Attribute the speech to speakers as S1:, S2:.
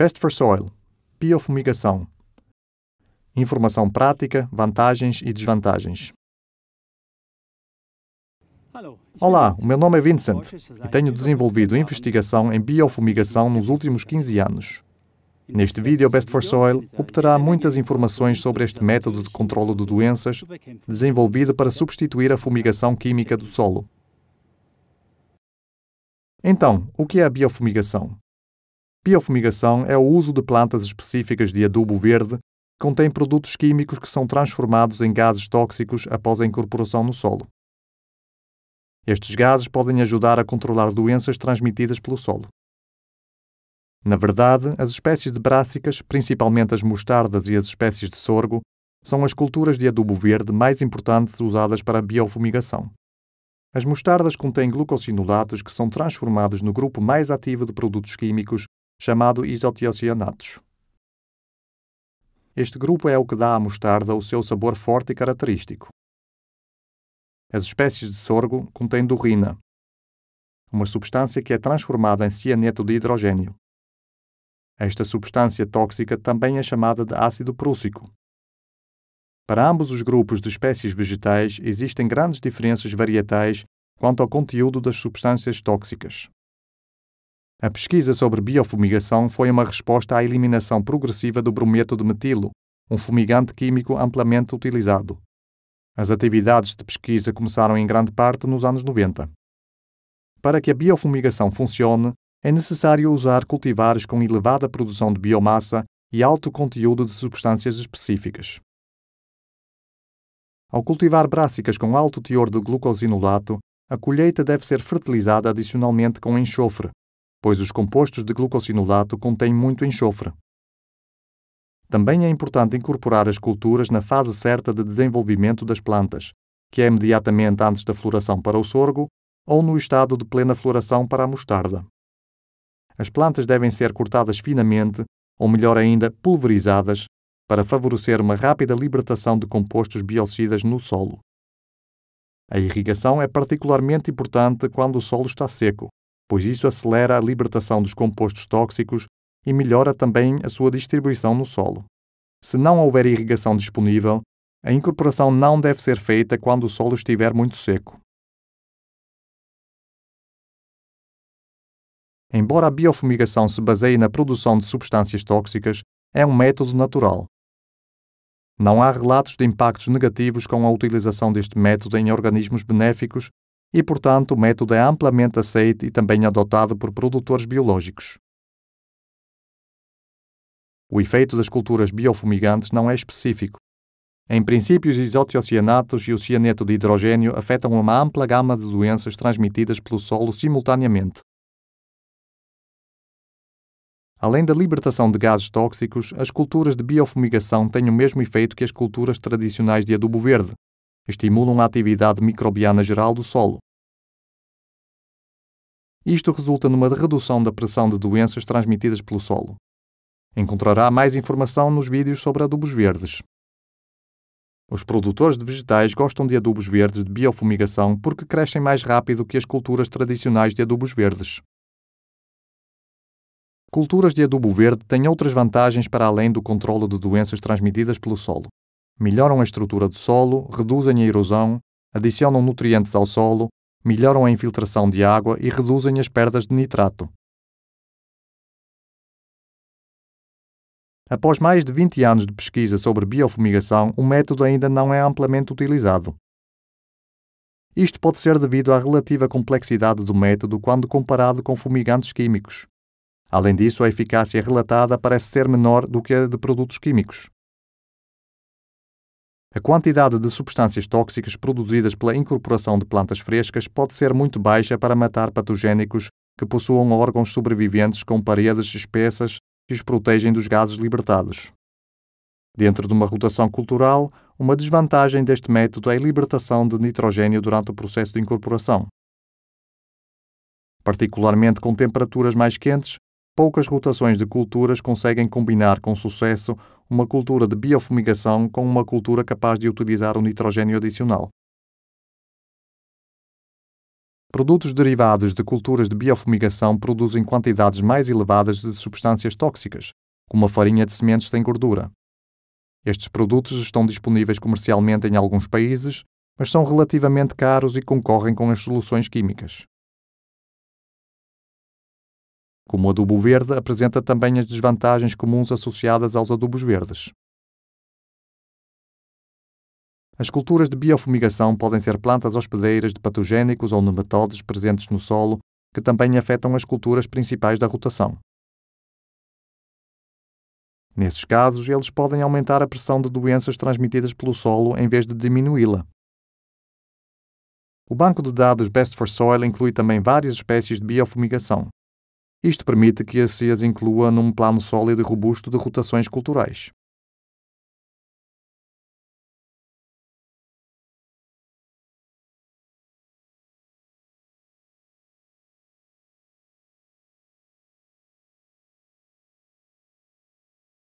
S1: Pest for Soil, biofumigação. Informação
S2: prática, vantagens e desvantagens. Olá, o meu nome é Vincent e tenho desenvolvido investigação em biofumigação nos últimos 15 anos. Neste vídeo, Best for Soil obterá muitas informações sobre este método de controlo de doenças desenvolvido para substituir a fumigação química do solo. Então, o que é a biofumigação? Biofumigação é o uso de plantas específicas de adubo verde que contém produtos químicos que são transformados em gases tóxicos após a incorporação no solo. Estes gases podem ajudar a controlar doenças transmitidas pelo solo. Na verdade, as espécies de brássicas, principalmente as mostardas e as espécies de sorgo, são as culturas de adubo verde mais importantes usadas para a biofumigação. As mostardas contêm glucosinolatos que são transformados no grupo mais ativo de produtos químicos chamado isotiocianatos. Este grupo é o que dá à mostarda o seu sabor forte e característico. As espécies de sorgo contêm durrina, uma substância que é transformada em cianeto de hidrogênio. Esta substância tóxica também é chamada de ácido prússico. Para ambos os grupos de espécies vegetais existem grandes diferenças varietais quanto ao conteúdo das substâncias tóxicas. A pesquisa sobre biofumigação foi uma resposta à eliminação progressiva do brometo de metilo, um fumigante químico amplamente utilizado. As atividades de pesquisa começaram em grande parte nos anos 90. Para que a biofumigação funcione, é necessário usar cultivares com elevada produção de biomassa e alto conteúdo de substâncias específicas. Ao cultivar brássicas com alto teor de glucosinolato, a colheita deve ser fertilizada adicionalmente com enxofre, pois os compostos de glucosinolato contêm muito enxofre. Também é importante incorporar as culturas na fase certa de desenvolvimento das plantas, que é imediatamente antes da floração para o sorgo ou no estado de plena floração para a mostarda. As plantas devem ser cortadas finamente, ou melhor ainda, pulverizadas, para favorecer uma rápida libertação de compostos biocidas no solo. A irrigação é particularmente importante quando o solo está seco, pois isso acelera a libertação dos compostos tóxicos e melhora também a sua distribuição no solo. Se não houver irrigação disponível, a incorporação não deve ser feita quando o solo estiver muito seco.
S1: Embora a biofumigação se baseie
S2: na produção de substâncias tóxicas, é um método natural. Não há relatos de impactos negativos com a utilização deste método em organismos benéficos e, portanto, o método é amplamente aceito e também adotado por produtores biológicos. O efeito das culturas biofumigantes não é específico. Em princípio, os isotioceanatos e o cianeto de hidrogênio afetam uma ampla gama de doenças transmitidas pelo solo simultaneamente. Além da libertação de gases tóxicos, as culturas de biofumigação têm o mesmo efeito que as culturas tradicionais de adubo verde, estimulam a atividade microbiana geral do solo. Isto resulta numa redução da pressão de doenças transmitidas pelo solo. Encontrará mais informação nos vídeos sobre adubos verdes. Os produtores de vegetais gostam de adubos verdes de biofumigação porque crescem mais rápido que as culturas tradicionais de adubos verdes. Culturas de adubo verde têm outras vantagens para além do controle de doenças transmitidas pelo solo melhoram a estrutura do solo, reduzem a erosão, adicionam nutrientes ao solo, melhoram a infiltração de água e reduzem as perdas de nitrato.
S1: Após mais de 20 anos de pesquisa sobre biofumigação, o
S2: método ainda não é amplamente utilizado. Isto pode ser devido à relativa complexidade do método quando comparado com fumigantes químicos. Além disso, a eficácia relatada parece ser menor do que a de produtos químicos. A quantidade de substâncias tóxicas produzidas pela incorporação de plantas frescas pode ser muito baixa para matar patogénicos que possuam órgãos sobreviventes com paredes espessas que os protegem dos gases libertados. Dentro de uma rotação cultural, uma desvantagem deste método é a libertação de nitrogênio durante o processo de incorporação. Particularmente com temperaturas mais quentes, poucas rotações de culturas conseguem combinar com sucesso uma cultura de biofumigação com uma cultura capaz de utilizar o nitrogênio adicional. Produtos derivados de culturas de biofumigação produzem quantidades mais elevadas de substâncias tóxicas, como a farinha de sementes sem gordura. Estes produtos estão disponíveis comercialmente em alguns países, mas são relativamente caros e concorrem com as soluções químicas. Como o adubo verde, apresenta também as desvantagens comuns associadas aos adubos verdes. As culturas de biofumigação podem ser plantas hospedeiras de patogénicos ou nematodes presentes no solo, que também afetam as culturas principais da rotação. Nesses casos, eles podem aumentar a pressão de doenças transmitidas pelo solo em vez de diminuí-la. O banco de dados Best for Soil inclui também várias espécies de biofumigação, isto permite que a CES inclua num plano sólido e robusto de rotações culturais.